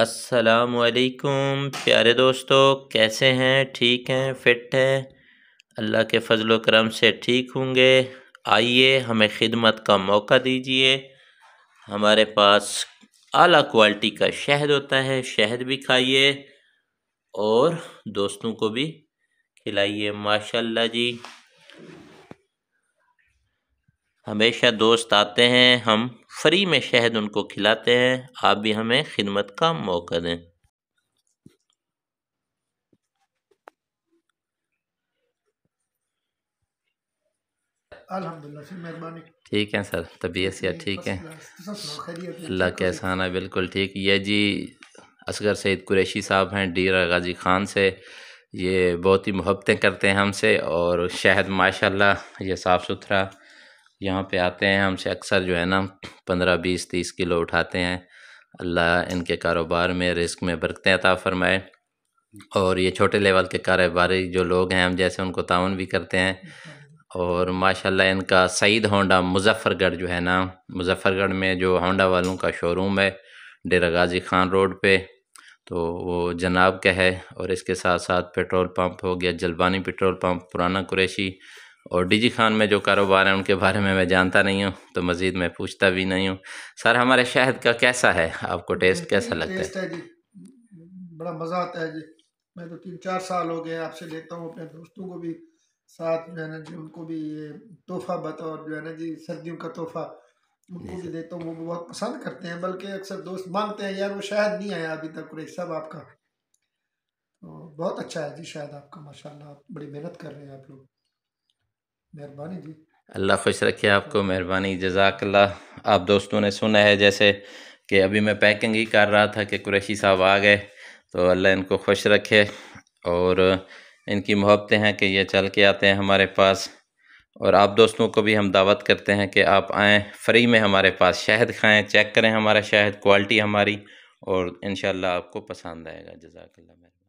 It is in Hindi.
असलकुम प्यारे दोस्तों कैसे हैं ठीक हैं फिट हैं अल्लाह के फजल करम से ठीक होंगे आइए हमें खिदमत का मौका दीजिए हमारे पास आला क्वालिटी का शहद होता है शहद भी खाइए और दोस्तों को भी खिलाइए माशाल्लाह जी हमेशा दोस्त आते हैं हम फ्री में शहद उनको खिलाते हैं आप भी हमें खिदमत का मौका दें ठीक है सर तबीयत से ठीक है अल्लाह के एहसान है बिल्कुल ठीक ये जी असगर सैद कुरैशी साहब हैं डीरा गाजी खान से ये बहुत ही मोहब्बतें करते हैं हमसे और शहद माशाल्लाह ये साफ़ सुथरा यहाँ पे आते हैं हमसे अक्सर जो है ना पंद्रह बीस तीस किलो उठाते हैं अल्लाह इनके कारोबार में रिस्क में बरकते अता फ़रमाए और ये छोटे लेवल के कारोबारी जो लोग हैं हम जैसे उनको ताउन भी करते हैं और माशाल्लाह इनका सईद होंडा मुजफ़्फ़रगढ़ जो है ना मुजफ़्फ़रगढ़ में जो होंडा वालों का शोरूम है डेरा गाजी खान रोड पे तो वो जनाब का है और इसके साथ साथ पेट्रोल पंप हो गया जलवानी पेट्रोल पंप पुराना कुरेशी और डी जी खान में जो कारोबार है उनके बारे में मैं जानता नहीं हूँ तो मज़ीद मैं पूछता भी नहीं हूँ सर हमारे शहद का कैसा है आपको टेस्ट कैसा लगता है जी बड़ा मज़ा आता है जी मैं तो तीन चार साल हो गए आपसे लेता हूँ अपने दोस्तों को भी साथ जो है ना जी उनको भी ये तोहफ़ा बतौर जो है ना जी सर्दियों का तोहफ़ा उनको भी देता हूँ वो बहुत पसंद करते हैं बल्कि अक्सर दोस्त मांगते हैं यार वो शायद नहीं आया अभी तक कुरेश साहब आपका तो बहुत अच्छा है जी शायद आपका माशाल्लाह आप बड़ी मेहनत कर रहे हैं आप लोग मेहरबानी जी अल्लाह खुश रखे आपको मेहरबानी जजाकल्ला आप दोस्तों ने सुना है जैसे कि अभी मैं पैकिंग ही कर रहा था कि कुरैशी साहब आ गए तो अल्लाह इनको खुश रखे और इनकी मोहब्बतें हैं कि ये चल के आते हैं हमारे पास और आप दोस्तों को भी हम दावत करते हैं कि आप आएँ फ्री में हमारे पास शहद खाएँ चेक करें हमारा शहद क्वालिटी हमारी और इन आपको पसंद आएगा जजाकल्ला मेहरबानी